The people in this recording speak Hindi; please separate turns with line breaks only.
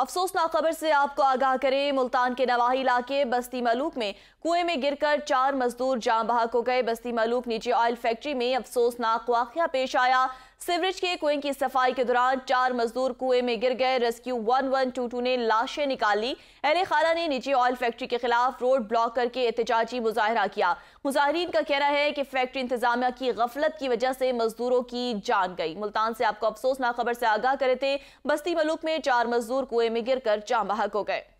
अफसोसनाक खबर से आपको आगाह करें मुल्तान के नवाही इलाके बस्ती मलूक में कुएं में गिरकर चार मजदूर जाम बहाक हो गए बस्ती मलूक निजी ऑयल फैक्ट्री में अफसोसनाक वाक़ पेश आया सिवरेज के कुएं की सफाई के दौरान चार मजदूर कुएं में गिर गए रेस्क्यू 1122 ने लाशें निकाली अहल खाना ने निजी ऑयल फैक्ट्री के खिलाफ रोड ब्लॉक करके एहतजाजी मुजाहरा किया मुजाहरीन का कहना है कि फैक्ट्री इंतजामिया की गफलत की वजह से मजदूरों की जान गई मुल्तान से आपको अफसोसनाक खबर से आगाह करे थे बस्ती मलुक में चार मजदूर कुएं में गिर कर बहक हो गए